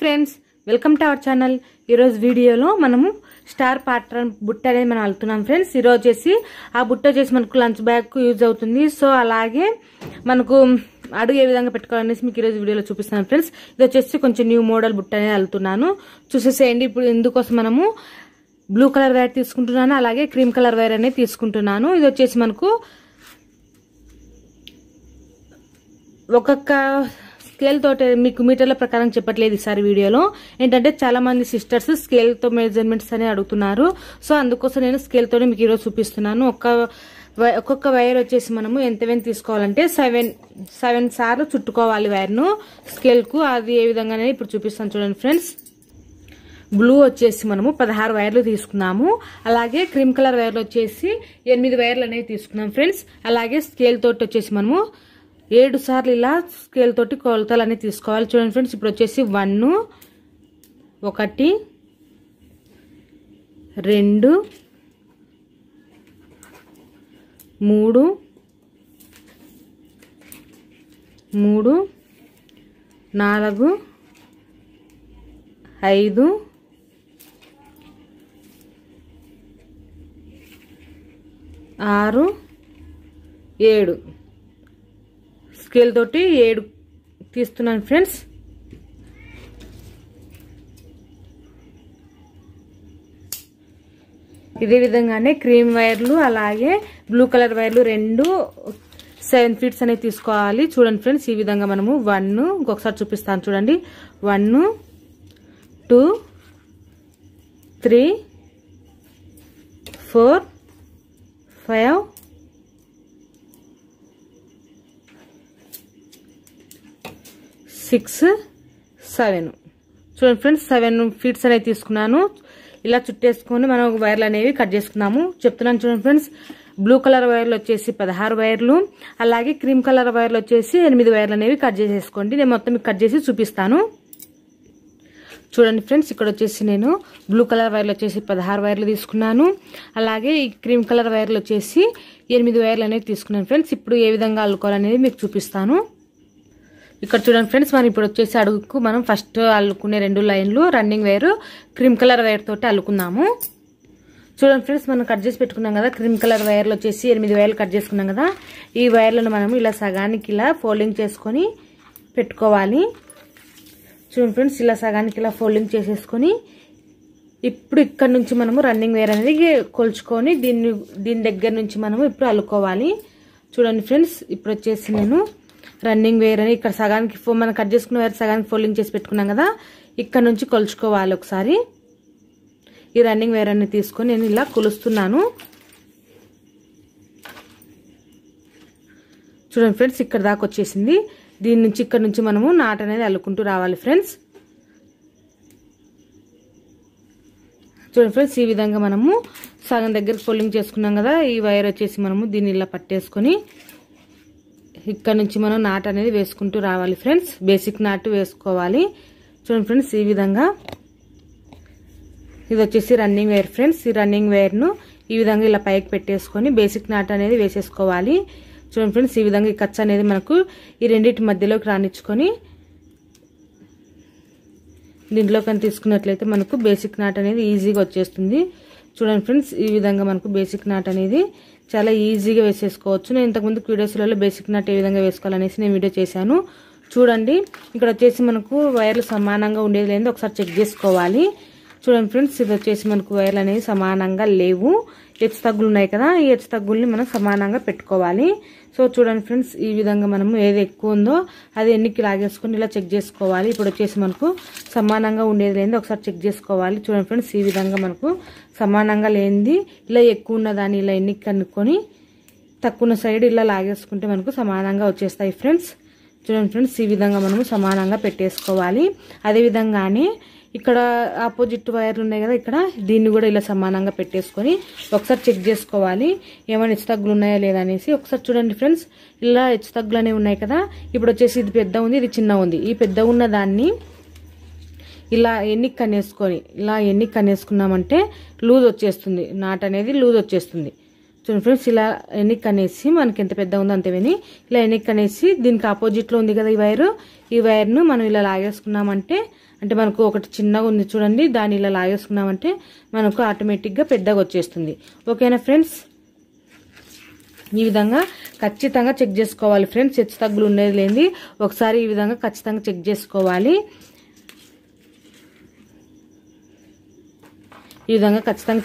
friends welcome to our channel ఈరోజు వీడియోలో మనము స్టార్ పాటర్న్ బుట్ట అనేది మనం వెళ్తున్నాం ఫ్రెండ్స్ ఈరోజు చేసి ఆ బుట్ట చేసి మనకు లంచ్ బ్యాగ్ యూజ్ అవుతుంది సో అలాగే మనకు అడుగు ఏ విధంగా పెట్టుకోవాలనేసి మీకు ఈరోజు వీడియోలో చూపిస్తాను ఫ్రెండ్స్ ఇది వచ్చేసి కొంచెం న్యూ మోడల్ బుట్ట అనేది వెళ్తున్నాను చూసేసేయండి ఇప్పుడు ఎందుకోసం మనము బ్లూ కలర్ వైర్ తీసుకుంటున్నాను అలాగే క్రీమ్ కలర్ వైర్ అనేది తీసుకుంటున్నాను ఇది వచ్చేసి మనకు ఒక్కొక్క స్కేల్ తోటే మీకు మీటర్ల ప్రకారం చెప్పట్లేదు ఈసారి వీడియోలో ఏంటంటే చాలా మంది సిస్టర్స్ స్కేల్తో మెజర్మెంట్స్ అని అడుగుతున్నారు సో అందుకోసం నేను స్కేల్తోనే మీకు ఈరోజు చూపిస్తున్నాను ఒక్క ఒక్కొక్క వైర్ వచ్చేసి మనము ఎంత వెన్ తీసుకోవాలంటే సెవెన్ సెవెన్ సార్లు చుట్టుకోవాలి వైర్ను స్కేల్కు అది ఏ విధంగానే ఇప్పుడు చూపిస్తాను చూడండి ఫ్రెండ్స్ బ్లూ వచ్చేసి మనము పదహారు వైర్లు తీసుకున్నాము అలాగే క్రీమ్ కలర్ వైర్లు వచ్చేసి ఎనిమిది వైర్లు అనేవి తీసుకున్నాం ఫ్రెండ్స్ అలాగే స్కేల్ తోటి వచ్చేసి మనము ఏడు సార్లు ఇలా స్కేల్ తోటి కొలతలన్నీ తీసుకోవాలి చూడండి ఫ్రెండ్స్ ఇప్పుడు వచ్చేసి వన్ ఒకటి రెండు మూడు మూడు నాలుగు ఐదు ఆరు ఏడు స్కేల్ తోటి ఏడు తీస్తున్నాను ఫ్రెండ్స్ ఇదే విధంగానే క్రీమ్ వైర్లు అలాగే బ్లూ కలర్ వైర్లు రెండు సెవెన్ ఫీట్స్ అనేవి తీసుకోవాలి చూడండి ఫ్రెండ్స్ ఈ విధంగా మనము వన్ ఇంకొకసారి చూపిస్తాను చూడండి one two three four five six seven చూడండి ఫ్రెండ్స్ సెవెన్ ఫీట్స్ అనేవి తీసుకున్నాను ఇలా చుట్టేసుకొని మనం వైర్లు అనేవి కట్ చేసుకున్నాము చెప్తున్నాను చూడండి ఫ్రెండ్స్ బ్లూ కలర్ వైర్లు వచ్చేసి పదహారు వైర్లు అలాగే క్రీమ్ కలర్ వైర్లు వచ్చేసి ఎనిమిది వైర్లు అనేవి కట్ చేసేసుకోండి నేను మొత్తం కట్ చేసి చూపిస్తాను చూడండి ఫ్రెండ్స్ ఇక్కడ వచ్చేసి నేను బ్లూ కలర్ వైర్లు వచ్చేసి పదహారు వైర్లు తీసుకున్నాను అలాగే ఈ క్రీమ్ కలర్ వైర్లు వచ్చేసి ఎనిమిది వైర్లు అనేవి తీసుకున్నాను ఫ్రెండ్స్ ఇప్పుడు ఏ విధంగా అల్లుకోవాలనేది మీకు చూపిస్తాను ఇక్కడ చూడండి ఫ్రెండ్స్ మనం ఇప్పుడు వచ్చేసి అడుగుకు మనం ఫస్ట్ అల్లుకునే రెండు లైన్లు రన్నింగ్ వేరు క్రీమ్ కలర్ వైర్ తోటి అల్లుకున్నాము చూడండి ఫ్రెండ్స్ మనం కట్ చేసి పెట్టుకున్నాం కదా క్రీమ్ కలర్ వైర్లు వచ్చేసి ఎనిమిది వైర్లు కట్ చేసుకున్నాం కదా ఈ వైర్లను మనం ఇలా సగానికి ఇలా ఫోల్డింగ్ చేసుకొని పెట్టుకోవాలి చూడండి ఫ్రెండ్స్ ఇలా సగానికి ఇలా ఫోల్డింగ్ చేసేసుకొని ఇప్పుడు ఇక్కడ నుంచి మనము రన్నింగ్ వేర్ అనేది కొలుచుకొని దీన్ని దీని దగ్గర నుంచి మనము ఇప్పుడు అల్లుకోవాలి చూడండి ఫ్రెండ్స్ ఇప్పుడు వచ్చేసి నేను రన్నింగ్ వేర్ అని ఇక్కడ సగానికి మనం కట్ చేసుకున్న వేరే సగానికి ఫోల్డింగ్ చేసి పెట్టుకున్నాం కదా ఇక్కడ నుంచి కొలుచుకోవాలి ఒకసారి ఈ రన్నింగ్ వేర్ అన్ని తీసుకొని నేను ఇలా కొలుస్తున్నాను చూడండి ఫ్రెండ్స్ ఇక్కడ దాకా వచ్చేసింది దీని నుంచి ఇక్కడ నుంచి మనము నాట్ అనేది అల్లుకుంటూ రావాలి ఫ్రెండ్స్ చూడండి ఫ్రెండ్స్ ఈ విధంగా మనము సగం దగ్గర ఫోల్డింగ్ చేసుకున్నాం కదా ఈ వైర్ వచ్చేసి మనము దీన్ని ఇలా పట్టేసుకొని ఇక్కడ నుంచి మనం నాట్ అనేది వేసుకుంటూ రావాలి ఫ్రెండ్స్ బేసిక్ నాట్ వేసుకోవాలి చూడండి ఫ్రెండ్స్ ఈ విధంగా ఇది వచ్చేసి రన్నింగ్ వేర్ ఫ్రెండ్స్ ఈ రన్నింగ్ వేర్ను ఈ విధంగా ఇలా పైకి పెట్టేసుకొని బేసిక్ నాట్ అనేది వేసేసుకోవాలి చూడండి ఫ్రెండ్స్ ఈ విధంగా ఈ ఖర్చు అనేది మనకు ఈ రెండింటి మధ్యలోకి రానిచ్చుకొని దీంట్లో కానీ తీసుకున్నట్లయితే మనకు బేసిక్ నాట్ అనేది ఈజీగా వచ్చేస్తుంది చూడండి ఫ్రెండ్స్ ఈ విధంగా మనకు బేసిక్ నాట్ అనేది చాలా ఈజీగా వేసేసుకోవచ్చు నేను ఇంతకుముందు వీడియోస్లలో బేసిక్ నాట్ ఏ విధంగా వేసుకోవాలనేసి నేను వీడియో చేశాను చూడండి ఇక్కడ వచ్చేసి మనకు వైర్లు సమానంగా ఉండేది లేదో ఒకసారి చెక్ చేసుకోవాలి చూడండి ఫ్రెండ్స్ ఇది వచ్చేసి మనకు వైర్లు అనేవి సమానంగా లేవు హెచ్చు తగ్గులు ఉన్నాయి కదా ఈ హెచ్చు తగ్గుల్ని మనం సమానంగా పెట్టుకోవాలి సో చూడండి ఫ్రెండ్స్ ఈ విధంగా మనము ఏది ఎక్కువ ఉందో అది ఎన్నికి లాగేసుకొని ఇలా చెక్ చేసుకోవాలి ఇప్పుడు వచ్చేసి మనకు సమానంగా ఉండేది లేనిది ఒకసారి చెక్ చేసుకోవాలి చూడండి ఫ్రెండ్స్ ఈ విధంగా మనకు సమానంగా లేనిది ఇలా ఎక్కువ ఉన్నదాన్ని దాన్ని ఇలా ఎన్నికి కనుక్కొని తక్కువ సైడ్ ఇలా లాగేసుకుంటే మనకు సమానంగా వచ్చేస్తాయి ఫ్రెండ్స్ చూడండి ఫ్రెండ్స్ ఈ విధంగా మనము సమానంగా పెట్టేసుకోవాలి అదేవిధంగానే ఇక్కడ ఆపోజిట్ వైర్లు ఉన్నాయి కదా ఇక్కడ దీన్ని కూడా ఇలా సమానంగా పెట్టేసుకొని ఒకసారి చెక్ చేసుకోవాలి ఏమైనా హెచ్చుతగ్గులు ఉన్నాయా లేదా అనేసి ఒకసారి చూడండి ఫ్రెండ్స్ ఇలా హెచ్చుతగ్గులు అనేవి ఉన్నాయి కదా ఇప్పుడు వచ్చేసి ఇది పెద్ద ఉంది ఇది చిన్న ఉంది ఈ పెద్ద ఉన్న దాన్ని ఇలా ఎన్ని కనేసుకొని ఇలా ఎన్ని కనేసుకున్నామంటే లూజ్ వచ్చేస్తుంది నాట్ అనేది లూజ్ వచ్చేస్తుంది చూడండి ఫ్రెండ్స్ ఇలా ఎన్నిక్ అనేసి మనకి ఎంత పెద్ద ఉందో అంతే విని ఇలా ఎన్నిక్ అనేసి దీనికి ఆపోజిట్లో ఉంది కదా ఈ వైర్ ఈ వైర్ను మనం ఇలా లాగేసుకున్నామంటే అంటే మనకు ఒకటి చిన్నగా ఉంది చూడండి దాన్ని ఇలా లాగేసుకున్నామంటే మనకు ఆటోమేటిక్గా పెద్దగా వచ్చేస్తుంది ఓకేనా ఫ్రెండ్స్ ఈ విధంగా ఖచ్చితంగా చెక్ చేసుకోవాలి ఫ్రెండ్స్ హెచ్చు తగ్గులు ఉండేది లేని ఒకసారి ఈ విధంగా ఖచ్చితంగా చెక్ చేసుకోవాలి ఈ విధంగా ఖచ్చితంగా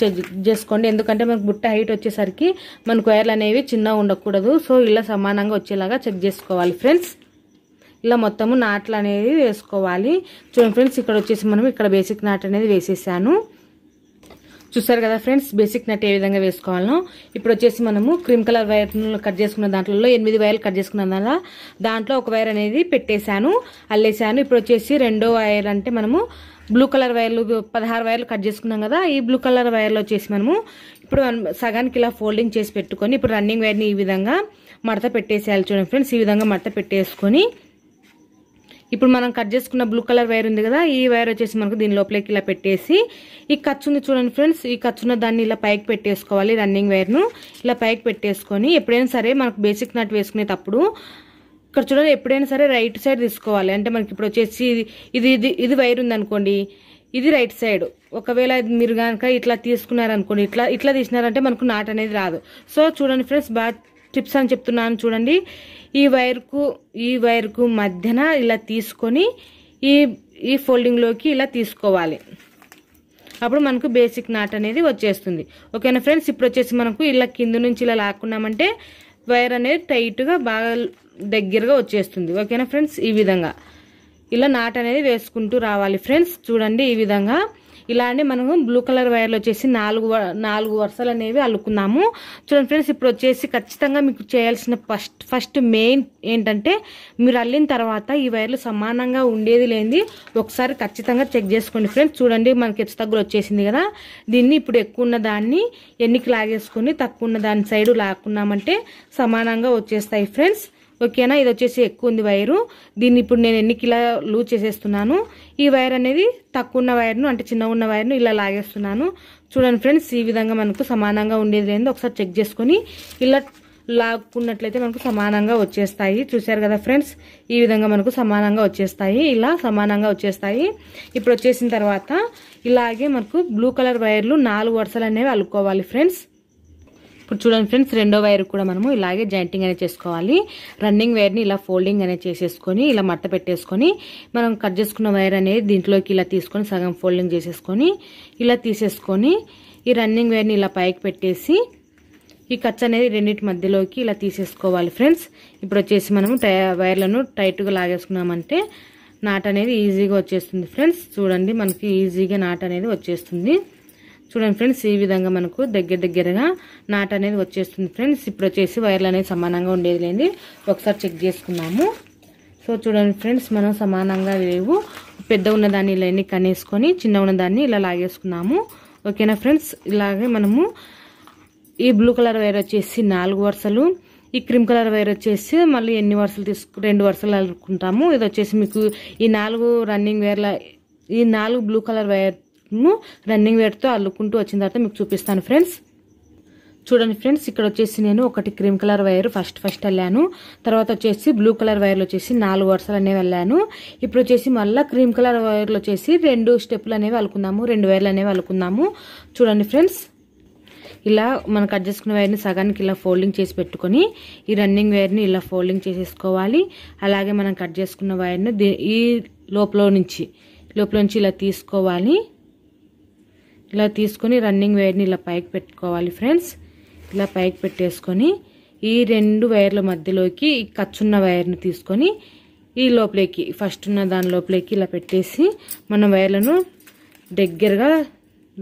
చేసుకోండి ఎందుకంటే మనకు బుట్ట హైట్ వచ్చేసరికి మన వైర్లు అనేవి చిన్నగా ఉండకూడదు సో ఇలా సమానంగా వచ్చేలాగా చెక్ చేసుకోవాలి ఫ్రెండ్స్ ఇలా మొత్తము నాట్లు అనేది వేసుకోవాలి చూడండి ఫ్రెండ్స్ ఇక్కడ వచ్చేసి మనం ఇక్కడ బేసిక్ నాట్ అనేది వేసేసాను చూసారు కదా ఫ్రెండ్స్ బేసిక్ నట్ ఏ విధంగా వేసుకోవాలో ఇప్పుడు వచ్చేసి మనము క్రీమ్ కలర్ వైర్ను కట్ చేసుకున్న దాంట్లో ఎనిమిది వైర్లు కట్ చేసుకున్న దాంట్లో ఒక వైర్ అనేది పెట్టేశాను అల్లేసాను ఇప్పుడు వచ్చేసి రెండో వైర్ అంటే మనము బ్లూ కలర్ వైర్లు పదహారు వైర్లు కట్ చేసుకున్నాం కదా ఈ బ్లూ కలర్ వైర్లో వచ్చేసి మనము ఇప్పుడు సగానికి ఇలా ఫోల్డింగ్ చేసి పెట్టుకొని ఇప్పుడు రన్నింగ్ వైర్ని ఈ విధంగా మడత పెట్టేసేయాలి చూడండి ఫ్రెండ్స్ ఈ విధంగా మడత పెట్టేసుకొని ఇప్పుడు మనం కట్ చేసుకున్న బ్లూ కలర్ వైర్ ఉంది కదా ఈ వైర్ వచ్చేసి మనకు దీని లోపలికి ఇలా పెట్టేసి ఈ ఖర్చు ఉంది చూడండి ఫ్రెండ్స్ ఈ ఖర్చున్న దాన్ని ఇలా పైకి పెట్టేసుకోవాలి రన్నింగ్ వైర్ను ఇలా పైకి పెట్టేసుకొని ఎప్పుడైనా సరే మనకు బేసిక్ నట్ వేసుకునేటప్పుడు ఇక్కడ చూడండి ఎప్పుడైనా సరే రైట్ సైడ్ తీసుకోవాలి అంటే మనకి ఇప్పుడు వచ్చేసి ఇది ఇది ఇది వైర్ ఉంది అనుకోండి ఇది రైట్ సైడ్ ఒకవేళ మీరు కనుక ఇట్లా తీసుకున్నారనుకోండి ఇట్లా ఇట్లా తీసినారంటే మనకు నాట్ అనేది రాదు సో చూడండి ఫ్రెండ్స్ బాగా టిప్స్ అని చెప్తున్నాను చూడండి ఈ వైర్కు ఈ వైర్కు మధ్యన ఇలా తీసుకొని ఈ ఈ ఫోల్డింగ్లోకి ఇలా తీసుకోవాలి అప్పుడు మనకు బేసిక్ నాట్ అనేది వచ్చేస్తుంది ఓకేనా ఫ్రెండ్స్ ఇప్పుడు వచ్చేసి మనకు ఇలా కింద నుంచి ఇలా లాక్కున్నామంటే వైర్ అనేది టైట్గా బాగా దగ్గరగా వచ్చేస్తుంది ఓకేనా ఫ్రెండ్స్ ఈ విధంగా ఇలా నాట్ అనేది వేసుకుంటూ రావాలి ఫ్రెండ్స్ చూడండి ఈ విధంగా ఇలా అండి మనం బ్లూ కలర్ వైర్లు వచ్చేసి నాలుగు నాలుగు వరుసలు అనేవి అల్లుకున్నాము చూడండి ఫ్రెండ్స్ ఇప్పుడు వచ్చేసి ఖచ్చితంగా మీకు చేయాల్సిన ఫస్ట్ ఫస్ట్ మెయిన్ ఏంటంటే మీరు అల్లిన తర్వాత ఈ వైర్లు సమానంగా ఉండేది లేనిది ఒకసారి ఖచ్చితంగా చెక్ చేసుకోండి ఫ్రెండ్స్ చూడండి మనకి హెచ్చు తగ్గులు వచ్చేసింది కదా దీన్ని ఇప్పుడు ఎక్కువ ఉన్న దాన్ని ఎన్నికి లాగేసుకొని తక్కువ ఉన్న దాని సైడు లాక్కున్నామంటే సమానంగా వచ్చేస్తాయి ఫ్రెండ్స్ ఓకేనా ఇది వచ్చేసి ఎక్కువ ఉంది వైరు దీన్ని ఇప్పుడు నేను ఎన్ని కిలో లూజ్ చేసేస్తున్నాను ఈ వైర్ అనేది తక్కువ ఉన్న వైర్ను అంటే చిన్న ఉన్న వైర్ను ఇలా లాగేస్తున్నాను చూడండి ఫ్రెండ్స్ ఈ విధంగా మనకు సమానంగా ఉండేది లేదు ఒకసారి చెక్ చేసుకొని ఇలా లాక్కున్నట్లయితే మనకు సమానంగా వచ్చేస్తాయి చూసారు కదా ఫ్రెండ్స్ ఈ విధంగా మనకు సమానంగా వచ్చేస్తాయి ఇలా సమానంగా వచ్చేస్తాయి ఇప్పుడు వచ్చేసిన తర్వాత ఇలాగే మనకు బ్లూ కలర్ వైర్లు నాలుగు వరుసలు అనేవి అల్లుకోవాలి ఫ్రెండ్స్ ఇప్పుడు చూడండి ఫ్రెండ్స్ రెండో వైర్ కూడా మనము ఇలాగే జాయింటింగ్ అనేది చేసుకోవాలి రన్నింగ్ వైర్ని ఇలా ఫోల్డింగ్ అనేది చేసేసుకొని ఇలా మట్ట పెట్టేసుకొని మనం కట్ చేసుకున్న వైర్ అనేది దీంట్లోకి ఇలా తీసుకొని సగం ఫోల్డింగ్ చేసేసుకొని ఇలా తీసేసుకొని ఈ రన్నింగ్ వైర్ని ఇలా పైకి పెట్టేసి ఈ కచ్చ అనేది రెండింటి మధ్యలోకి ఇలా తీసేసుకోవాలి ఫ్రెండ్స్ ఇప్పుడు వచ్చేసి మనము వైర్లను టైట్గా లాగేసుకున్నామంటే నాట్ అనేది ఈజీగా వచ్చేస్తుంది ఫ్రెండ్స్ చూడండి మనకి ఈజీగా నాట్ అనేది వచ్చేస్తుంది చూడండి ఫ్రెండ్స్ ఈ విధంగా మనకు దగ్గర దగ్గరగా నాట్ అనేది వచ్చేస్తుంది ఫ్రెండ్స్ ఇప్పుడు వచ్చేసి వైర్లు అనేది సమానంగా ఉండేది లేని ఒకసారి చెక్ చేసుకున్నాము సో చూడండి ఫ్రెండ్స్ మనం సమానంగా లేవు పెద్ద ఉన్నదాన్ని ఇలా ఎన్ని కనేసుకొని చిన్న ఉన్నదాన్ని ఇలా లాగేసుకున్నాము ఓకేనా ఫ్రెండ్స్ ఇలాగే మనము ఈ బ్లూ కలర్ వైర్ వచ్చేసి నాలుగు వరుసలు ఈ క్రీమ్ కలర్ వైర్ వచ్చేసి మళ్ళీ ఎన్ని వరుసలు తీసుకు రెండు వరుసలు అనుకుంటాము ఇది వచ్చేసి మీకు ఈ నాలుగు రన్నింగ్ వైర్ల ఈ నాలుగు బ్లూ కలర్ వైర్ ను రన్నింగ్ వేర్తో అల్లుకుంటూ వచ్చిన తర్వాత మీకు చూపిస్తాను ఫ్రెండ్స్ చూడండి ఫ్రెండ్స్ ఇక్కడ వచ్చేసి నేను ఒకటి cream colour wire first first వెళ్ళాను తర్వాత వచ్చేసి బ్లూ కలర్ వైర్లు వచ్చేసి నాలుగు వరుసలు అనేవి వెళ్ళాను ఇప్పుడు వచ్చేసి మళ్ళీ క్రీమ్ కలర్ వైర్లు వచ్చేసి రెండు స్టెప్లు అనేవి అలుకుందాము రెండు వైర్లు అనేవి అలుకుందాము చూడండి ఫ్రెండ్స్ ఇలా మనం కట్ చేసుకున్న వైర్ని సగానికి ఇలా ఫోల్డింగ్ చేసి పెట్టుకొని ఈ రన్నింగ్ వైర్ని ఇలా ఫోల్డింగ్ చేసేసుకోవాలి అలాగే మనం కట్ చేసుకున్న వైర్ని ఈ లోపల నుంచి లోపల నుంచి ఇలా తీసుకోవాలి ఇలా తీసుకొని రన్నింగ్ వైర్ని ఇలా పైకి పెట్టుకోవాలి ఫ్రెండ్స్ ఇలా పైకి పెట్టేసుకొని ఈ రెండు వైర్ల మధ్యలోకి ఈ ఖర్చున్న వైర్ని తీసుకొని ఈ లోపలికి ఫస్ట్ ఉన్న దాని లోపలికి ఇలా పెట్టేసి మనం వైర్లను దగ్గరగా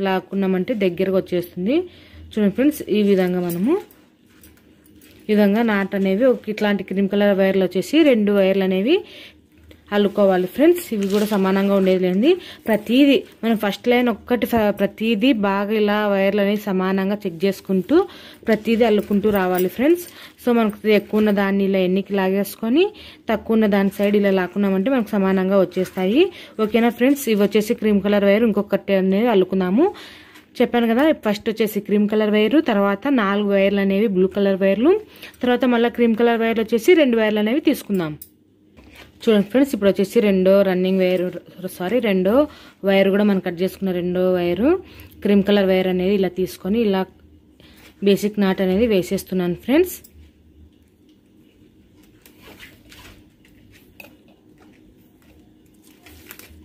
లాక్కున్నామంటే దగ్గరగా వచ్చేస్తుంది చూడండి ఫ్రెండ్స్ ఈ విధంగా మనము ఈ విధంగా నాట్ అనేవి ఇట్లాంటి క్రీమ్ కలర్ వైర్లు వచ్చేసి రెండు వైర్లు అనేవి అల్లుకోవాలి ఫ్రెండ్స్ ఇవి కూడా సమానంగా ఉండేది లేండి ప్రతిదీ మనం ఫస్ట్ లైన్ ఒక్కటి ప్రతిదీ బాగా ఇలా వైర్లు అనేది సమానంగా చెక్ చేసుకుంటూ ప్రతిదీ అల్లుకుంటూ రావాలి ఫ్రెండ్స్ సో మనకు ఎక్కువ ఉన్న దాన్ని ఇలా ఎన్నికి లాగేసుకొని తక్కువ ఉన్న దాని సైడ్ ఇలా లాక్కున్నామంటే మనకు సమానంగా వచ్చేస్తాయి ఓకేనా ఫ్రెండ్స్ ఇవి వచ్చేసి క్రీమ్ కలర్ వైర్ ఇంకొకటి అనేది అల్లుకున్నాము చెప్పాను కదా ఫస్ట్ వచ్చేసి క్రీమ్ కలర్ వైర్ తర్వాత నాలుగు వైర్లు అనేవి బ్లూ కలర్ వైర్లు తర్వాత మళ్ళీ క్రీమ్ కలర్ వైర్లు వచ్చేసి రెండు వైర్లు అనేవి తీసుకుందాం చూడండి ఫ్రెండ్స్ ఇప్పుడు వచ్చేసి రెండో రన్నింగ్ వైర్ సారీ రెండో వైర్ కూడా మనం కట్ చేసుకున్న రెండో వైరు క్రీమ్ కలర్ వైర్ అనేది ఇలా తీసుకొని ఇలా బేసిక్ నాట్ అనేది వేసేస్తున్నాను ఫ్రెండ్స్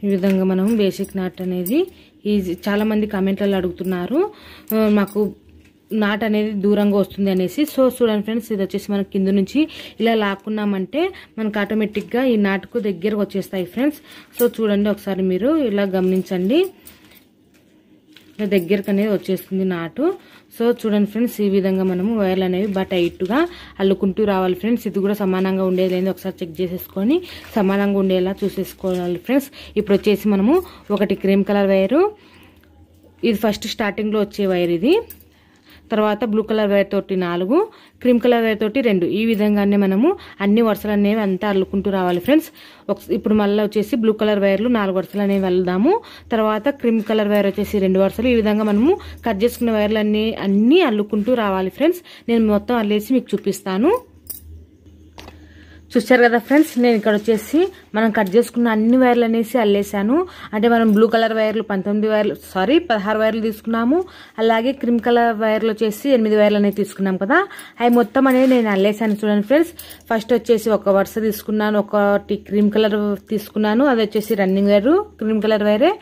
ఈ విధంగా మనం బేసిక్ నాట్ అనేది ఈజీ చాలామంది కామెంట్లలో అడుగుతున్నారు మాకు నాట్ అనేది దూరంగా వస్తుంది అనేసి సో చూడండి ఫ్రెండ్స్ ఇది వచ్చేసి మనం కింద నుంచి ఇలా లాక్కున్నామంటే మనకు ఆటోమేటిక్గా ఈ నాటుకు దగ్గరకు వచ్చేస్తాయి ఫ్రెండ్స్ సో చూడండి ఒకసారి మీరు ఇలా గమనించండి ఇలా దగ్గరకు అనేది వచ్చేస్తుంది నాటు సో చూడండి ఫ్రెండ్స్ ఈ విధంగా మనము వైర్లు అనేవి బట్ హైట్గా అల్లుకుంటూ రావాలి ఫ్రెండ్స్ ఇది కూడా సమానంగా ఉండేది లేదు ఒకసారి చెక్ చేసేసుకొని సమానంగా ఉండేలా చూసేసుకోవాలి ఫ్రెండ్స్ ఇప్పుడు వచ్చేసి మనము ఒకటి క్రీమ్ కలర్ వైరు ఇది ఫస్ట్ స్టార్టింగ్లో వచ్చే వైర్ ఇది తర్వాత బ్లూ కలర్ వైర్ తోటి నాలుగు క్రీమ్ కలర్ వైర్ తోటి రెండు ఈ విధంగానే మనము అన్ని వరుసలు అనేవి అంతా అల్లుకుంటూ రావాలి ఫ్రెండ్స్ ఇప్పుడు మళ్ళీ వచ్చేసి బ్లూ కలర్ వైర్లు నాలుగు వరుసలు అనేవి వెళ్దాము తర్వాత క్రీమ్ కలర్ వైర్ వచ్చేసి రెండు వరుసలు ఈ విధంగా మనము కట్ చేసుకున్న వైర్లు అన్నీ అన్నీ అల్లుకుంటూ రావాలి ఫ్రెండ్స్ నేను మొత్తం అల్లేసి మీకు చూపిస్తాను చూసారు కదా ఫ్రెండ్స్ నేను ఇక్కడ వచ్చేసి మనం కట్ చేసుకున్న అన్ని వైర్లు అనేసి అల్లేసాను అంటే మనం బ్లూ కలర్ వైర్లు పంతొమ్మిది వైర్లు సారీ పదహారు వైర్లు తీసుకున్నాము అలాగే క్రీమ్ కలర్ వైర్లు వచ్చేసి ఎనిమిది వైర్లు అనేవి తీసుకున్నాం కదా అవి మొత్తం అనేది నేను అల్లేసాను చూడండి ఫ్రెండ్స్ ఫస్ట్ వచ్చేసి ఒక వరుస తీసుకున్నాను ఒకటి క్రీమ్ కలర్ తీసుకున్నాను అది వచ్చేసి రన్నింగ్ వైరు క్రీమ్ కలర్ వైరే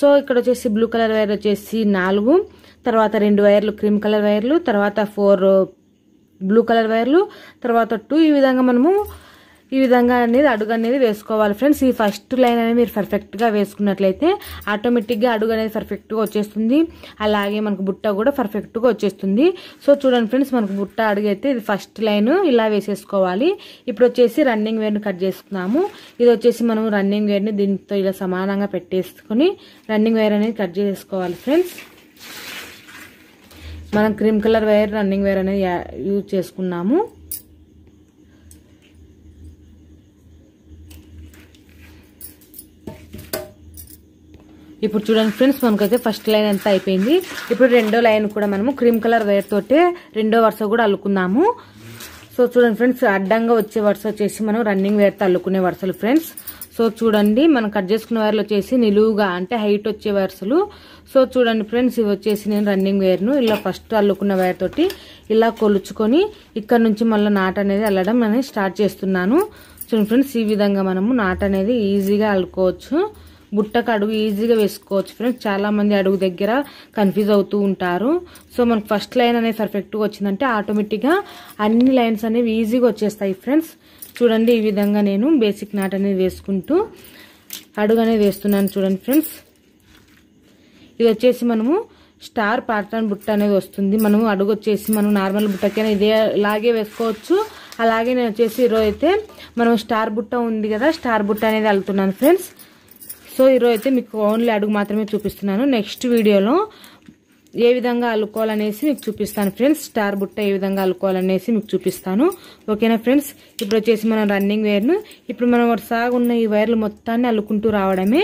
సో ఇక్కడ వచ్చేసి బ్లూ కలర్ వైర్ వచ్చేసి నాలుగు తర్వాత రెండు వైర్లు క్రీమ్ కలర్ వైర్లు తర్వాత ఫోర్ బ్లూ కలర్ వైర్లు తర్వాత టూ ఈ విధంగా మనము ఈ విధంగా అనేది అడుగు అనేది వేసుకోవాలి ఫ్రెండ్స్ ఈ ఫస్ట్ లైన్ అనేది మీరు పర్ఫెక్ట్గా వేసుకున్నట్లయితే ఆటోమేటిక్గా అడుగు అనేది పర్ఫెక్ట్గా వచ్చేస్తుంది అలాగే మనకు బుట్ట కూడా పర్ఫెక్ట్గా వచ్చేస్తుంది సో చూడండి ఫ్రెండ్స్ మనకు బుట్ట అడుగు అయితే ఇది ఫస్ట్ లైన్ ఇలా వేసేసుకోవాలి ఇప్పుడు వచ్చేసి రన్నింగ్ వేర్ని కట్ చేసుకున్నాము ఇది వచ్చేసి మనం రన్నింగ్ వేర్ని దీంతో ఇలా సమానంగా పెట్టేసుకొని రన్నింగ్ వేర్ అనేది కట్ చేసుకోవాలి ఫ్రెండ్స్ మనం cream colour wire running wire అనేది యూజ్ చేసుకున్నాము ఇప్పుడు చూడండి ఫ్రెండ్స్ మనకైతే ఫస్ట్ లైన్ అంతా అయిపోయింది ఇప్పుడు రెండో లైన్ కూడా మనము క్రీమ్ కలర్ వేర్ తోటే రెండో వరుస కూడా అల్లుకుందాము సో చూడండి ఫ్రెండ్స్ అడ్డంగా వచ్చే వరుస వచ్చేసి మనం రన్నింగ్ వేర్తో అల్లుకునే వరుసలు ఫ్రెండ్స్ సో చూడండి మనం కట్ చేసుకున్న వైర్లు వచ్చేసి నిలువుగా అంటే హైట్ వచ్చే వరుసలు సో చూడండి ఫ్రెండ్స్ ఇవి వచ్చేసి నేను రన్నింగ్ వేర్ను ఇలా ఫస్ట్ అల్లుకున్న వైర్ తోటి ఇలా కొలుచుకొని ఇక్కడ నుంచి మళ్ళీ నాట అనేది అల్లడం అనేది స్టార్ట్ చేస్తున్నాను చూడండి ఫ్రెండ్స్ ఈ విధంగా మనము నాట అనేది ఈజీగా అల్లుకోవచ్చు బుట్టకు అడుగు ఈజీగా వేసుకోవచ్చు ఫ్రెండ్స్ చాలామంది అడుగు దగ్గర కన్ఫ్యూజ్ అవుతూ ఉంటారు సో మనకు ఫస్ట్ లైన్ అనేది పర్ఫెక్ట్గా వచ్చిందంటే ఆటోమేటిక్గా అన్ని లైన్స్ అనేవి ఈజీగా వచ్చేస్తాయి ఫ్రెండ్స్ చూడండి ఈ విధంగా నేను బేసిక్ నాట్ అనేది వేసుకుంటూ అడుగు అనేది వేస్తున్నాను చూడండి ఫ్రెండ్స్ ఇది వచ్చేసి మనము స్టార్ ప్యాటర్న్ బుట్ట అనేది వస్తుంది మనం అడుగు వచ్చేసి మనం నార్మల్ బుట్టకైనా ఇదే లాగే వేసుకోవచ్చు అలాగే నేను వచ్చేసి ఈరోజు అయితే మనం స్టార్ బుట్ట ఉంది కదా స్టార్ బుట్ట అనేది వెళ్తున్నాను ఫ్రెండ్స్ సో ఈరోజు అయితే మీకు ఓన్లీ అడుగు మాత్రమే చూపిస్తున్నాను నెక్స్ట్ వీడియోలో ఏ విధంగా అల్లుకోవాలనేసి మీకు చూపిస్తాను ఫ్రెండ్స్ స్టార్ బుట్ట ఏ విధంగా అల్లుకోవాలనేసి మీకు చూపిస్తాను ఓకేనా ఫ్రెండ్స్ ఇప్పుడు వచ్చేసి మనం రన్నింగ్ వేర్ను ఇప్పుడు మనం సాగున్న ఈ వైర్లు మొత్తాన్ని అల్లుకుంటూ రావడమే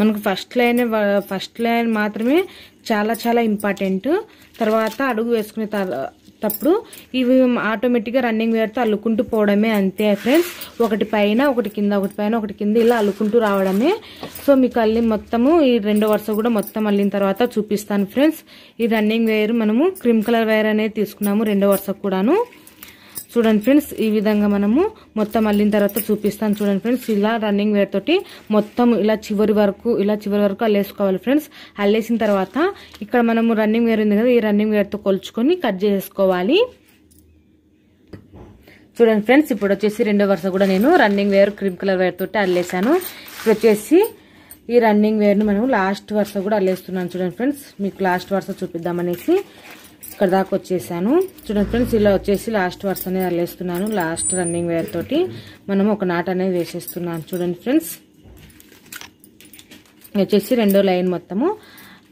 మనకు ఫస్ట్ లైన్ ఫస్ట్ లైన్ మాత్రమే చాలా చాలా ఇంపార్టెంట్ తర్వాత అడుగు వేసుకునే చేసేటప్పుడు ఇవి ఆటోమేటిక్గా రన్నింగ్ వేర్తో అల్లుకుంటూ పోవడమే అంతే ఫ్రెండ్స్ ఒకటి పైన ఒకటి కింద ఒకటి పైన ఒకటి కింద ఇలా అల్లుకుంటూ రావడమే సో మీకు అల్లి మొత్తము ఈ రెండో వరుస కూడా మొత్తం అల్లిన తర్వాత చూపిస్తాను ఫ్రెండ్స్ ఈ రన్నింగ్ వేర్ మనము క్రీమ్ కలర్ వేర్ అనేది తీసుకున్నాము రెండో వరుసకు కూడాను చూడండి ఫ్రెండ్స్ ఈ విధంగా మనము మొత్తం అల్లిన తర్వాత చూపిస్తాను చూడండి ఫ్రెండ్స్ ఇలా రన్నింగ్ వేర్ తోటి మొత్తం ఇలా చివరి వరకు ఇలా చివరి వరకు అల్లేసుకోవాలి ఫ్రెండ్స్ అల్లేసిన తర్వాత ఇక్కడ మనము రన్నింగ్ వేర్ ఉంది కదా ఈ రన్నింగ్ వేర్తో కొలుచుకొని కట్ చేసుకోవాలి చూడండి ఫ్రెండ్స్ ఇప్పుడు వచ్చేసి రెండో వరుస కూడా నేను running wire cream colour wire తోటి అల్లేసాను ఇప్పుడు వచ్చేసి ఈ రన్నింగ్ వేర్ని మనం లాస్ట్ వరుస కూడా అల్లేస్తున్నాను చూడండి ఫ్రెండ్స్ మీకు లాస్ట్ వరుస చూపిద్దామనేసి ఇక్కడ దాకా వచ్చేసాను చూడండి ఫ్రెండ్స్ ఇలా వచ్చేసి లాస్ట్ వర్స్ అనేది అల్లేస్తున్నాను లాస్ట్ రన్నింగ్ వేర్ తోటి మనం ఒక నాట్ అనేది వేసేస్తున్నాను చూడండి ఫ్రెండ్స్ వచ్చేసి రెండో లైన్ మొత్తము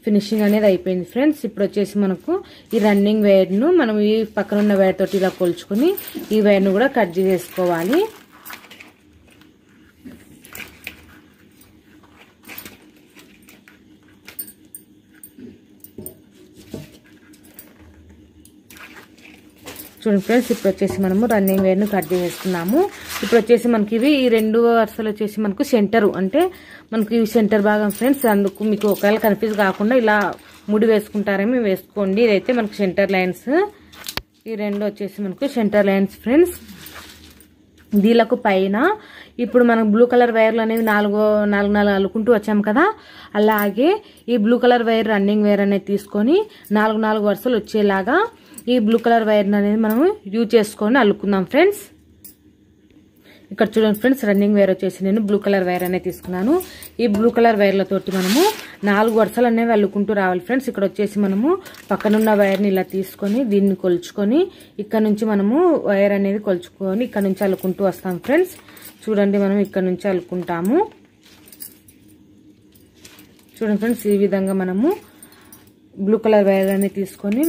ఫినిషింగ్ అనేది అయిపోయింది ఫ్రెండ్స్ ఇప్పుడు వచ్చేసి మనకు ఈ రన్నింగ్ వేర్ను మనం ఈ పక్కన ఉన్న వేర్ తోటి ఇలా కొలుచుకుని ఈ వేర్ను కూడా కట్ చేసుకోవాలి చూడండి ఫ్రెండ్స్ ఇప్పుడు వచ్చేసి మనము రన్నింగ్ వేర్ను కట్ చేసేసుకున్నాము ఇప్పుడు వచ్చేసి మనకి ఇవి ఈ రెండు వరుసలు వచ్చేసి మనకు సెంటర్ అంటే మనకి ఇవి సెంటర్ భాగం ఫ్రెండ్స్ అందుకు మీకు ఒకవేళ కన్ఫ్యూజ్ కాకుండా ఇలా ముడి వేసుకుంటారేమి వేసుకోండి ఇదైతే మనకు సెంటర్ లైన్స్ ఈ రెండు వచ్చేసి మనకు సెంటర్ లైన్స్ ఫ్రెండ్స్ దీలకు పైన ఇప్పుడు మనం బ్లూ కలర్ వైర్లు అనేవి నాలుగో నాలుగు నాలుగు అల్లుకుంటూ వచ్చాము కదా అలాగే ఈ blue colour wire running wire అనేది తీసుకొని నాలుగు నాలుగు వరుసలు వచ్చేలాగా ఈ బ్లూ కలర్ వైర్ని అనేది మనము యూజ్ చేసుకొని అల్లుకుందాం ఫ్రెండ్స్ ఇక్కడ చూడండి ఫ్రెండ్స్ రన్నింగ్ వేర్ వచ్చేసి నేను బ్లూ కలర్ వైర్ అనేది తీసుకున్నాను ఈ బ్లూ కలర్ వైర్లతోటి మనము నాలుగు వరుసలు అనేవి అల్లుకుంటూ రావాలి ఫ్రెండ్స్ ఇక్కడ వచ్చేసి మనము పక్కనున్న వైర్ని ఇలా తీసుకొని దీన్ని కొలుచుకొని ఇక్కడ నుంచి మనము వైర్ అనేది కొలుచుకొని ఇక్కడ నుంచి అల్లుకుంటూ వస్తాం ఫ్రెండ్స్ చూడండి మనం ఇక్కడ నుంచి అల్లుకుంటాము చూడండి ఫ్రెండ్స్ ఈ విధంగా మనము బ్లూ కలర్ వైర్ అనేది తీసుకొని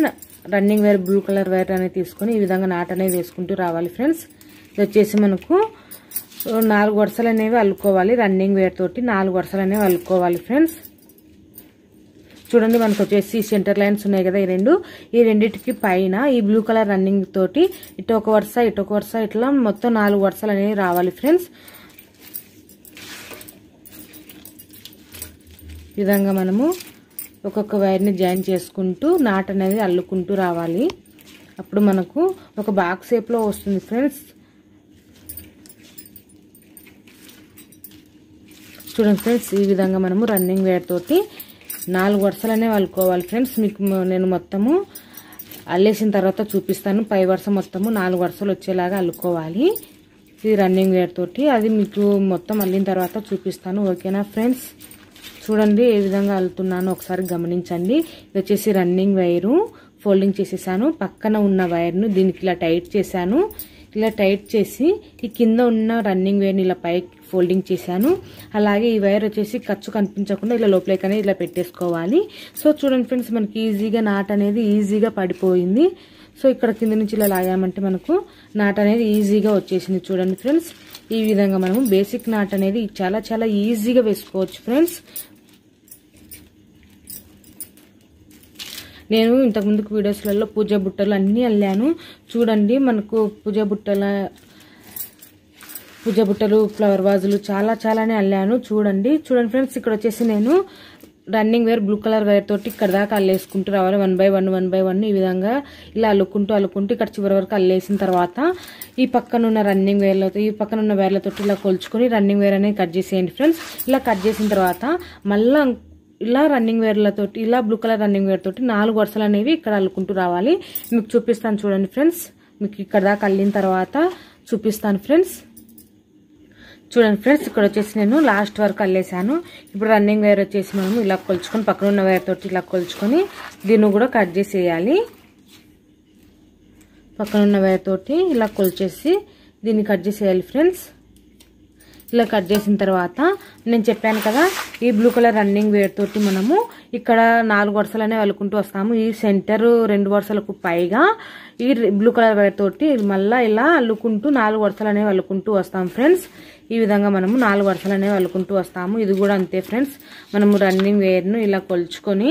running wire blue colour wire అనేది తీసుకొని ఈ విధంగా నాట్ అనేది వేసుకుంటూ రావాలి ఫ్రెండ్స్ ఇది వచ్చేసి మనకు నాలుగు వరుసలు అనేవి అల్లుకోవాలి రన్నింగ్ వేర్ తోటి నాలుగు వరుసలు అనేవి అల్లుకోవాలి ఫ్రెండ్స్ చూడండి మనకు వచ్చేసి సెంటర్ లైన్స్ ఉన్నాయి కదా ఈ రెండు ఈ రెండింటికి పైన ఈ బ్లూ కలర్ రన్నింగ్ తోటి ఇటు ఒక వరుస ఇటు ఒక వరుస ఇట్లా మొత్తం నాలుగు వరుసలు అనేవి రావాలి ఫ్రెండ్స్ విధంగా మనము ఒక్కొక్క వైర్ని జాయిన్ చేసుకుంటూ నాట్ అనేది అల్లుకుంటూ రావాలి అప్పుడు మనకు ఒక బాక్స్ షేప్లో వస్తుంది ఫ్రెండ్స్ చూడండి ఫ్రెండ్స్ ఈ విధంగా మనము రన్నింగ్ వేర్ తోటి నాలుగు అనేవి అల్లుకోవాలి ఫ్రెండ్స్ మీకు నేను మొత్తము అల్లేసిన తర్వాత చూపిస్తాను పై వరుస మొత్తము నాలుగు వరుసలు వచ్చేలాగా అల్లుకోవాలి ఇది రన్నింగ్ వేర్ తోటి అది మీకు మొత్తం అల్లిన తర్వాత చూపిస్తాను ఓకేనా ఫ్రెండ్స్ చూడండి ఏ విధంగా అల్లుతున్నాను ఒకసారి గమనించండి ఇది వచ్చేసి రన్నింగ్ వైరు ఫోల్డింగ్ చేసేసాను పక్కన ఉన్న వైర్ను దీనికి ఇలా టైట్ చేశాను ఇలా టైట్ చేసి ఈ కింద ఉన్న రన్నింగ్ వేర్ని ఇలా పైకి ఫోల్డింగ్ చేశాను అలాగే ఈ వైర్ వచ్చేసి ఖర్చు కనిపించకుండా ఇలా లోపలికనే ఇలా పెట్టేసుకోవాలి సో చూడండి ఫ్రెండ్స్ మనకి ఈజీగా నాట్ అనేది ఈజీగా పడిపోయింది సో ఇక్కడ కింద నుంచి ఇలా లాగామంటే మనకు నాట్ అనేది ఈజీగా వచ్చేసింది చూడండి ఫ్రెండ్స్ ఈ విధంగా మనము బేసిక్ నాట్ అనేది చాలా చాలా ఈజీగా వేసుకోవచ్చు ఫ్రెండ్స్ నేను ఇంతకుముందుకు వీడియోస్లలో పూజ బుట్టలు అన్నీ అల్లాను చూడండి మనకు పూజ బుట్టల పూజ బుట్టలు ఫ్లవర్ వాజులు చాలా చాలానే అల్లాను చూడండి చూడండి ఫ్రెండ్స్ ఇక్కడ వచ్చేసి నేను running wire blue colour wire తోటి ఇక్కడ దాకా అల్లేసుకుంటూ రావాలి one by one one by one ఈ విధంగా ఇలా అల్లుకుంటూ అల్లుకుంటూ ఇక్కడ చివరి వరకు అల్లేసిన తర్వాత ఈ పక్కన ఉన్న రన్నింగ్ వేర్లతో ఈ పక్కన ఉన్న వేర్లతో ఇలా కొలుచుకొని రన్నింగ్ వేర్ అనేది కట్ చేసేయండి ఫ్రెండ్స్ ఇలా కట్ చేసిన తర్వాత మళ్ళీ ఇలా రన్నింగ్ వేర్లతో ఇలా బ్లూ కలర్ రన్నింగ్ వేర్ తోటి నాలుగు వరుసలు అనేవి ఇక్కడ అల్లుకుంటూ రావాలి మీకు చూపిస్తాను చూడండి ఫ్రెండ్స్ మీకు ఇక్కడ దాకా అల్లిన తర్వాత చూపిస్తాను ఫ్రెండ్స్ చూడండి ఫ్రెండ్స్ ఇక్కడ వచ్చేసి నేను లాస్ట్ వరకు అల్లేసాను ఇప్పుడు రన్నింగ్ వేర్ వచ్చేసి మనం ఇలా కొలుచుకొని పక్కన ఉన్న వేర్ తోటి ఇలా కొలుచుకొని దీన్ని కూడా కట్ చేసేయాలి పక్కన ఉన్న వేర్ తోటి ఇలా కొలిచేసి దీన్ని కట్ చేసేయాలి ఫ్రెండ్స్ ఇలా కట్ చేసిన తర్వాత నేను చెప్పాను కదా ఈ బ్లూ కలర్ రన్నింగ్ వేర్ తోటి మనము ఇక్కడ నాలుగు వరుసలు అనేవి అలుకుంటూ వస్తాము ఈ సెంటర్ రెండు వరుసలకు పైగా ఈ బ్లూ కలర్ వేర్ తోటి మళ్ళీ ఇలా అల్లుకుంటూ నాలుగు వరుసలు అనేవి అల్లుకుంటూ వస్తాం ఫ్రెండ్స్ ఈ విధంగా మనము నాలుగు వరుసలు అనేవి అల్లుకుంటూ వస్తాము ఇది కూడా అంతే ఫ్రెండ్స్ మనము రన్నింగ్ వేర్ను ఇలా కొలుచుకొని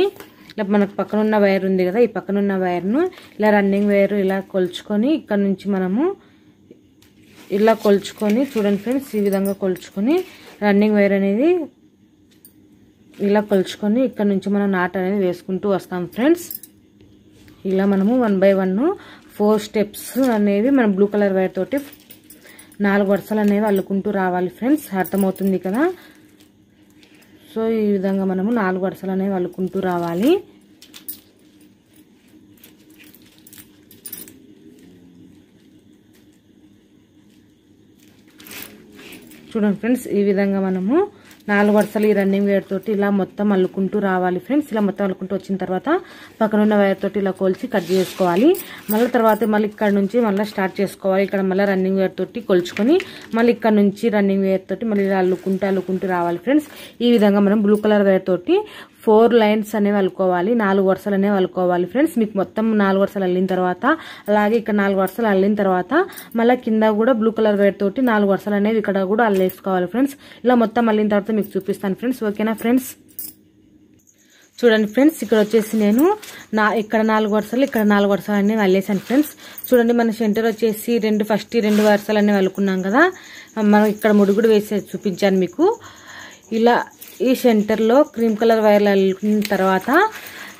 ఇలా మనకు పక్కన ఉన్న వైర్ ఉంది కదా ఈ పక్కన ఉన్న వైర్ను ఇలా రన్నింగ్ వైర్ ఇలా కొలుచుకొని ఇక్కడ నుంచి మనము ఇలా కొలుచుకొని చూడండి ఫ్రెండ్స్ ఈ విధంగా కొలుచుకొని రన్నింగ్ వైర్ అనేది ఇలా కొలుచుకొని ఇక్కడ నుంచి మనం నాట్ అనేది వేసుకుంటూ వస్తాం ఫ్రెండ్స్ ఇలా మనము one by one four steps అనేవి మనం బ్లూ కలర్ వైర్ తోటి నాలుగు వరుసలు అనేవి అల్లుకుంటూ రావాలి ఫ్రెండ్స్ అర్థమవుతుంది కదా సో ఈ విధంగా మనము నాలుగు వరుసలు అనేవి అల్లుకుంటూ రావాలి చూడండి ఫ్రెండ్స్ ఈ విధంగా మనము నాలుగు వరుసలు ఈ రన్నింగ్ వేర్ తోటి ఇలా మొత్తం అల్లుకుంటూ రావాలి ఫ్రెండ్స్ ఇలా మొత్తం అల్లుకుంటూ వచ్చిన తర్వాత పక్కన ఉన్న వైర్ తోటి ఇలా కొలిచి కట్ చేసుకోవాలి మళ్ళీ తర్వాత మళ్ళీ ఇక్కడ నుంచి మళ్ళీ స్టార్ట్ చేసుకోవాలి ఇక్కడ మళ్ళీ రన్నింగ్ వేర్ తోటి కొలుచుకొని మళ్ళీ ఇక్కడ నుంచి రన్నింగ్ వేర్ తోటి మళ్ళీ ఇలా అల్లుకుంటూ అల్లుకుంటూ రావాలి ఫ్రెండ్స్ ఈ విధంగా మనం బ్లూ కలర్ వేర్ తోటి ఫోర్ లైన్స్ అనేవి అల్లుకోవాలి నాలుగు వరుసలు అనేవి అల్లుకోవాలి ఫ్రెండ్స్ మీకు మొత్తం నాలుగు వరుసలు అల్లిన తర్వాత అలాగే ఇక్కడ నాలుగు వరుసలు అల్లిన తర్వాత మళ్ళీ కింద కూడా బ్లూ కలర్ వేర్ తోటి నాలుగు వరుసలు అనేవి ఇక్కడ కూడా అల్లేసుకోవాలి ఫ్రెండ్స్ ఇలా మొత్తం అల్లిన తర్వాత మీకు చూపిస్తాను ఫ్రెండ్స్ ఓకేనా ఫ్రెండ్స్ చూడండి ఫ్రెండ్స్ ఇక్కడ వచ్చేసి నేను నా ఇక్కడ నాలుగు వరుసలు ఇక్కడ నాలుగు వరుసలు అనేవి అల్లేసాను ఫ్రెండ్స్ చూడండి మన సెంటర్ వచ్చేసి రెండు ఫస్ట్ రెండు వరుసలు అనేవి అల్లుకున్నాం కదా మనం ఇక్కడ ముడుగుడు వేసి చూపించాను మీకు ఇలా ఈ సెంటర్లో క్రీమ్ కలర్ వైర్లు వెళ్ళిన తర్వాత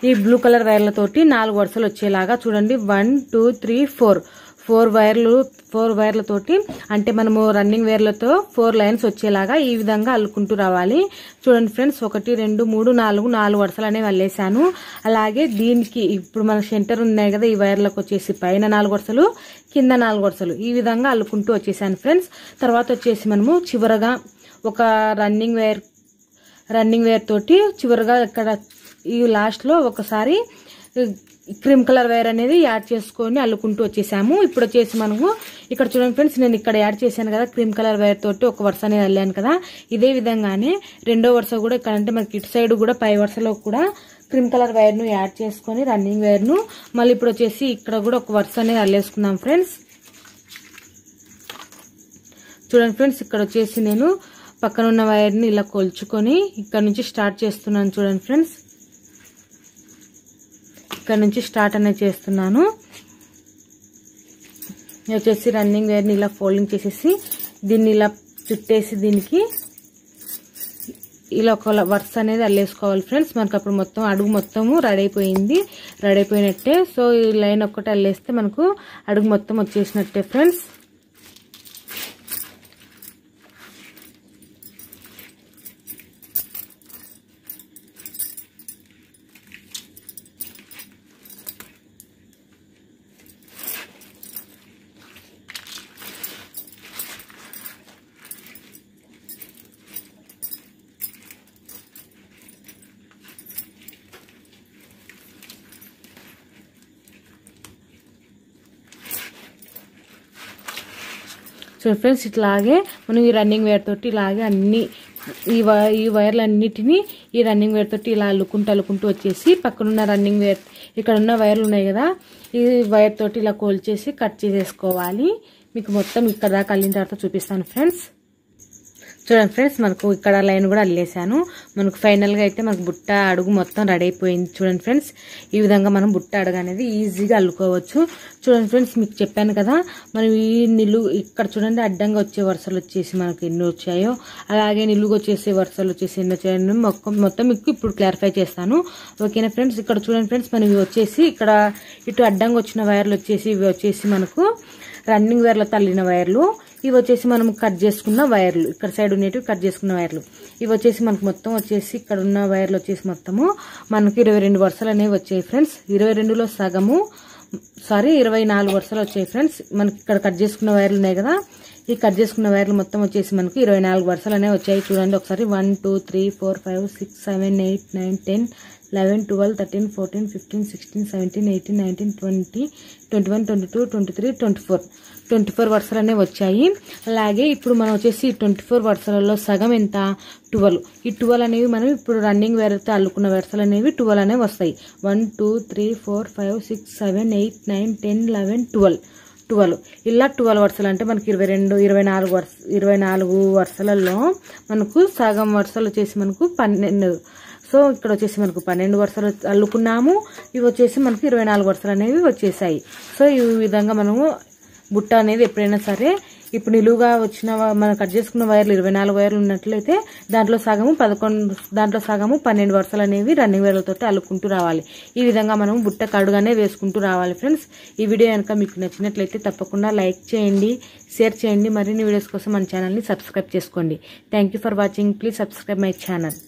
ఈ బ్లూ కలర్ వైర్లతోటి నాలుగు వరుసలు వచ్చేలాగా చూడండి one two three four four వైర్లు ఫోర్ వైర్లతోటి అంటే మనము రన్నింగ్ వైర్లతో ఫోర్ లైన్స్ వచ్చేలాగా ఈ విధంగా అల్లుకుంటూ రావాలి చూడండి ఫ్రెండ్స్ ఒకటి రెండు మూడు నాలుగు నాలుగు వరుసలు అనేవి అల్లేసాను అలాగే దీనికి ఇప్పుడు మన సెంటర్ ఉన్నాయి కదా ఈ వైర్లకు వచ్చేసి పైన నాలుగు వరుసలు కింద నాలుగు వరుసలు ఈ విధంగా అల్లుకుంటూ వచ్చేసాను ఫ్రెండ్స్ తర్వాత వచ్చేసి మనము చివరగా ఒక రన్నింగ్ వైర్ రన్నింగ్ వేర్ తోటి చివరిగా ఇక్కడ ఈ లాస్ట్లో ఒకసారి క్రీమ్ కలర్ వైర్ అనేది యాడ్ చేసుకొని అల్లుకుంటూ వచ్చేసాము ఇప్పుడు వచ్చేసి మనము ఇక్కడ చూడండి ఫ్రెండ్స్ నేను ఇక్కడ యాడ్ చేశాను కదా క్రీమ్ కలర్ వైర్ తోటి ఒక వరుస అనేది అల్లాను కదా ఇదే విధంగానే రెండో వరుస కూడా ఇక్కడ అంటే మనకి ఇటు సైడ్ కూడా పై వరుసలో కూడా క్రీమ్ కలర్ వైర్ను యాడ్ చేసుకొని రన్నింగ్ వైర్ను మళ్ళీ ఇప్పుడు వచ్చేసి ఇక్కడ కూడా ఒక వరుస అనేది అల్లేసుకుందాం ఫ్రెండ్స్ చూడండి ఫ్రెండ్స్ ఇక్కడ వచ్చేసి నేను పక్కన ఉన్న వైర్ని ఇలా కొల్చుకొని ఇక్కడ నుంచి స్టార్ట్ చేస్తున్నాను చూడండి ఫ్రెండ్స్ ఇక్కడ నుంచి స్టార్ట్ అనేది చేస్తున్నాను వచ్చేసి రన్నింగ్ వైర్ని ఇలా ఫోల్డింగ్ చేసేసి దీన్ని ఇలా చుట్టేసి దీనికి ఇలా ఒక వర్స్ అనేది అల్లేసుకోవాలి ఫ్రెండ్స్ మనకు అప్పుడు మొత్తం అడుగు మొత్తము రెడీ అయిపోయింది రెడీ అయిపోయినట్టే సో ఈ లైన్ ఒక్కటి అల్లేస్తే మనకు అడుగు మొత్తం వచ్చేసినట్టే ఫ్రెండ్స్ సో ఫ్రెండ్స్ ఇట్లాగే మనం ఈ రన్నింగ్ వేర్ తోటి ఇలాగే అన్ని ఈ ఈ వైర్లు అన్నిటినీ ఈ రన్నింగ్ వేర్ తోటి ఇలా అల్లుకుంటూ అల్లుకుంటూ వచ్చేసి పక్కనున్న రన్నింగ్ వేర్ ఇక్కడ ఉన్న వైర్లు ఉన్నాయి కదా ఈ వైర్ తోటి ఇలా కోల్చేసి కట్ చేసేసుకోవాలి మీకు మొత్తం ఇక్కడ దాకా అల్లిన తర్వాత చూపిస్తాను ఫ్రెండ్స్ చూడండి ఫ్రెండ్స్ మనకు ఇక్కడ లైన్ కూడా అల్లేసాను మనకు ఫైనల్గా అయితే మనకు బుట్ట అడుగు మొత్తం రెడీ అయిపోయింది చూడండి ఫ్రెండ్స్ ఈ విధంగా మనం బుట్ట అడుగు అనేది ఈజీగా అల్లుకోవచ్చు చూడండి ఫ్రెండ్స్ మీకు చెప్పాను కదా మనం ఈ నిలు ఇక్కడ చూడండి అడ్డంగా వచ్చే వరుసలు వచ్చేసి మనకు ఎన్ని వచ్చాయో అలాగే నిలుగు వచ్చేసే వరుసలు వచ్చేసి ఎన్ని వచ్చాయో మొత్తం మీకు ఇప్పుడు క్లారిఫై చేస్తాను ఓకేనా ఫ్రెండ్స్ ఇక్కడ చూడండి ఫ్రెండ్స్ మనం ఇవి వచ్చేసి ఇక్కడ ఇటు అడ్డంగా వచ్చిన వైర్లు వచ్చేసి ఇవి వచ్చేసి మనకు రన్నింగ్ వైర్లో తల్లిన వైర్లు ఇవి వచ్చేసి మనం కట్ చేసుకున్న వైర్లు ఇక్కడ సైడ్ ఉండేటివి కట్ చేసుకున్న వైర్లు ఇవి వచ్చేసి మనకు మొత్తం వచ్చేసి ఇక్కడ ఉన్న వైర్లు వచ్చేసి మొత్తము మనకి ఇరవై రెండు వరుసలు అనేవి వచ్చాయి ఫ్రెండ్స్ ఇరవై రెండులో సగము సారీ ఇరవై నాలుగు వరుసలు వచ్చాయి ఫ్రెండ్స్ మనకి ఇక్కడ కట్ చేసుకున్న వైర్లు ఉన్నాయి కదా ఈ కట్ చేసుకున్న వైర్లు మొత్తం వచ్చేసి మనకి ఇరవై నాలుగు వరుసలు అనేవి వచ్చాయి చూడండి ఒకసారి one two three four five six seven eight nine ten eleven twelve thirteen fourteen fifteen sixteen seventeen eighteen nineteen twenty twenty one twenty two twenty three twenty four twenty four వరుసలు అనేవి వచ్చాయి అలాగే ఇప్పుడు మనం వచ్చేసి ట్వంటీ ఫోర్ వరుసలలో సగం ఎంత ట్వెల్వ్ ఈ ట్వెల్వ్ అనేవి మనం ఇప్పుడు రన్నింగ్ అయితే అల్లుకున్న వరుసలు అనేవి ట్వెల్వ్ అనేవి వస్తాయి one two three four five six seven eight nine ten eleven twelve twelve ఇలా ట్వెల్వ్ వరుసలు అంటే మనకి ఇరవై రెండు ఇరవై నాలుగు వరుస ఇరవై నాలుగు వరుసలలో మనకు సగం వరుసలు వచ్చేసి మనకు పన్నెండు సో ఇక్కడ వచ్చేసి మనకు పన్నెండు వరుసలు అల్లుకున్నాము ఇవి వచ్చేసి మనకి ఇరవై నాలుగు వరుసలు అనేవి వచ్చేసాయి సో ఈ విధంగా మనము బుట్ట అనేది ఎప్పుడైనా సరే ఇప్పుడు నిలువుగా వచ్చిన మనం కట్ చేసుకున్న వైర్లు ఇరవై నాలుగు వైర్లు ఉన్నట్లయితే దాంట్లో సగము పదకొండు దాంట్లో సగము పన్నెండు వరుసలు అనేవి రన్నింగ్ వైర్లతో అల్లుకుంటూ రావాలి ఈ విధంగా మనం బుట్ట కడుగానే వేసుకుంటూ రావాలి ఫ్రెండ్స్ ఈ వీడియో కనుక మీకు నచ్చినట్లయితే తప్పకుండా లైక్ చేయండి షేర్ చేయండి మరిన్ని వీడియోస్ కోసం మన ఛానల్ని సబ్స్క్రైబ్ చేసుకోండి thank for watching please subscribe my channel